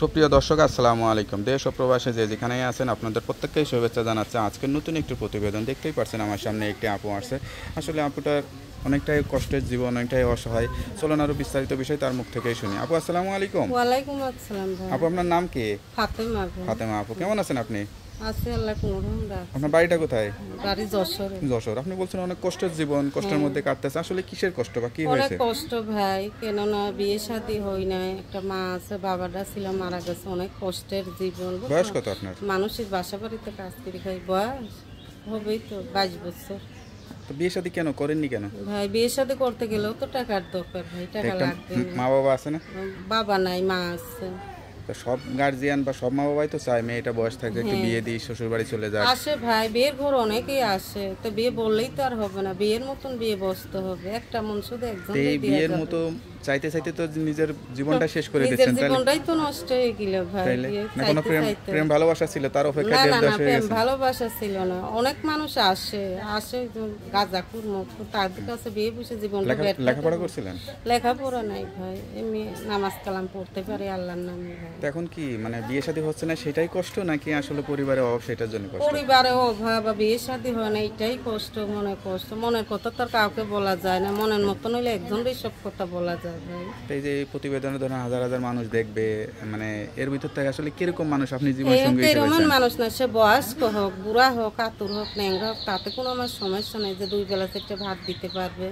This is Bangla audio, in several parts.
সুপ্রিয় দর্শক আসসালামু আলাইকুম দেশ ও প্রবাসে যে যেখানেই আছেন আপনাদের প্রত্যেককেই শুভেচ্ছা জানাচ্ছে আজকের নতুন একটি প্রতিবেদন দেখতেই পারছেন আমার সামনে একটি আপু আসছে আসলে আপুটার অনেকটাই কষ্টের জীবন অনেকটাই অসহায় চলুন আরও বিস্তারিত বিষয় তার মুখ থেকেই শুনি আপু আসসালামু আলাইকুম আলাইকুম আসসালাম আপু আপনার নাম কি ফাতেমা আপু ফাতেমা আপু কেমন আছেন আপনি আপনার বাড়িটা কোথায় বাড়ি যশোর যশোর আপনি বলছেন অনেক কষ্টের জীবন কষ্টের হ্যাঁ। মধ্যে কাটতেছে আসলে কিসের কষ্ট বা কি হয়েছে অনেক কষ্ট ভাই কেননা বিয়ে শাদী হই নাই একটা মা আছে বাবাটা ছিল মারা গেছে অনেক কষ্টের জীবন বয়স কত আপনার মানুষের বাসা বাড়িতে কাজ করি ভাই বয়স হবেই তো বাইশ বছর বিয়ে শাদী কেন করেননি কেন ভাই বিয়ে শাদী করতে গেলেও তো টাকার দরকার ভাই টাকা লাগবে মা বাবা আছে না বাবা নাই মা আছে তো সব গার্জিয়ান বা সব মা বাবাই তো চায় মেয়েটা বয়স থাকে একটু হ্যাঁ। বিয়ে দিই শ্বশুর বাড়ি চলে যায় আসে ভাই বিয়ের ঘর অনেকেই আসে তো বিয়ে বললেই তো আর হবে না বিয়ের মতন বিয়ে বসতে হবে একটা মন শুধু একজন এই বিয়ের মতো চাইতে চাইতে তো নিজের জীবনটা শেষ করে দিচ্ছেন তাহলে জীবনটাই তো নষ্ট হয়ে গেল ভাই না কোনো প্রেম প্রেম ভালোবাসা ছিল তার অপেক্ষা দেব দশ হয়ে গেছে ভালোবাসা ছিল না অনেক মানুষ আসে আসে গাজাকুর মতো তার কাছে বিয়ে বসে জীবনটা লেখাপড়া করছিলেন লেখাপড়া নাই ভাই এমনি নামাজ কালাম পড়তে পারে আল্লাহর নামে ভাই এখন কি মানে বিয়ে শাদী হচ্ছে না সেটাই কষ্ট নাকি আসলে পরিবারের অভাব সেটার জন্য কষ্ট অভাব বা বিয়ে শাদী হয় না এটাই কষ্ট মনে কষ্ট মনের কথা তো কাউকে বলা যায় না মনের মতন হইলে সব কথা বলা যায় এই যে এই প্রতিবেদনে ধরেন হাজার হাজার মানুষ দেখবে মানে এর ভিতর থেকে আসলে কিরকম মানুষ আপনি জীবন সঙ্গী এরকম মানুষ না সে বয়স্ক হোক বুড়া হোক আতুর হোক ন্যাংরা হোক তাতে কোনো আমার সমস্যা নেই যে দুই বেলা একটা ভাত দিতে পারবে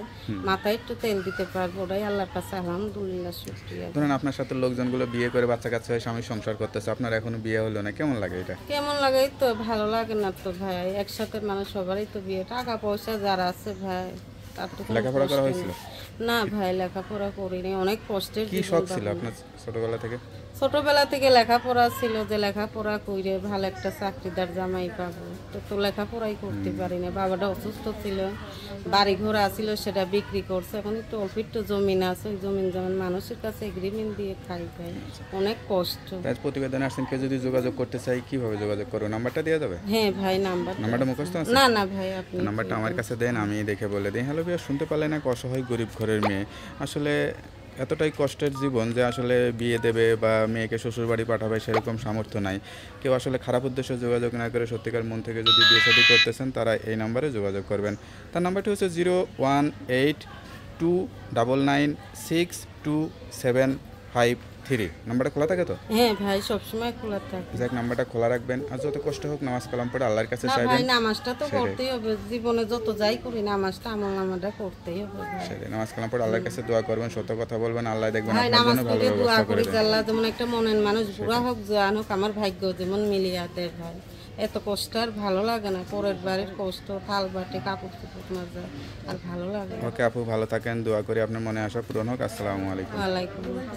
মাথায় একটু তেল দিতে পারবে ওটাই আল্লাহর কাছে আলহামদুলিল্লাহ ধরেন আপনার সাথে লোকজনগুলো বিয়ে করে বাচ্চা কাচ্চা হয় স্বামী সংসার করতেছে আপনার এখনো বিয়ে হলো না কেমন লাগে এটা কেমন লাগে তো ভালো লাগে না তো ভাই একসাথে মানুষ সবারই তো বিয়ে টাকা পয়সা যারা আছে ভাই তার তো না ভাই লেখাপড়া করিনি অনেক কষ্টের কি শখ ছিল আপনার ছোটবেলা থেকে ছোটবেলা থেকে লেখাপড়া ছিল যে লেখাপড়া করে ভালো একটা চাকরিদার জামাই পাবো তো তো লেখাপড়াই করতে পারি না বাবাটা অসুস্থ ছিল বাড়ি ঘর ছিল সেটা বিক্রি করছে এখন একটু অফিট তো জমিন আছে ওই জমিন যেমন মানুষের কাছে এগ্রিমেন্ট দিয়ে খাই খাই অনেক কষ্ট প্রতিবেদন আসছেন কেউ যদি যোগাযোগ করতে চাই কিভাবে যোগাযোগ করো নাম্বারটা দেওয়া যাবে হ্যাঁ ভাই নাম্বার নাম্বারটা মুখস্থ আছে না না ভাই আপনি নাম্বারটা আমার কাছে দেন আমি দেখে বলে দিই হ্যালো ভাইয়া শুনতে পারলেন এক অসহায় গরিব ঘরের মেয়ে আসলে এতটাই কষ্টের জীবন যে আসলে বিয়ে দেবে বা মেয়েকে শ্বশুরবাড়ি পাঠাবে সেরকম সামর্থ্য নাই কেউ আসলে খারাপ উদ্দেশ্যে যোগাযোগ না করে সত্যিকার মন থেকে যদি বিয়ে সাথে করতেছেন তারা এই নাম্বারে যোগাযোগ করবেন তার নাম্বারটি হচ্ছে zero one eight two double nine six two seven five three নাম্বারটা খোলা থাকে তো হ্যাঁ ভাই সবসময় খোলা থাকে যাক নাম্বারটা খোলা রাখবেন আর যত কষ্ট হোক নামাজ কালাম পড়ে আল্লাহর কাছে চাইবেন ভাই নামাজটা তো করতেই হবে জীবনে যত যাই করি নামাজটা আমল নামাজটা করতেই হবে সেটাই নামাজ কালাম পড়ে আল্লাহর কাছে দোয়া করবেন সত্য কথা বলবেন আল্লাহ দেখবেন আপনার জন্য ভালো দোয়া করি আল্লাহ যেমন একটা মনের মানুষ বুড়া হোক জান হোক আমার ভাগ্য যেমন মিলিয়ে দেয় ভাই এত কষ্ট আর ভালো লাগে না পরের বাড়ির কষ্ট থাল বাটে কাপড় চোপড় মাজা আর ভালো লাগে ওকে আপু ভালো থাকেন দোয়া করি আপনার মনে আসা পূরণ হোক আসসালামু আলাইকুম ওয়ালাইকুম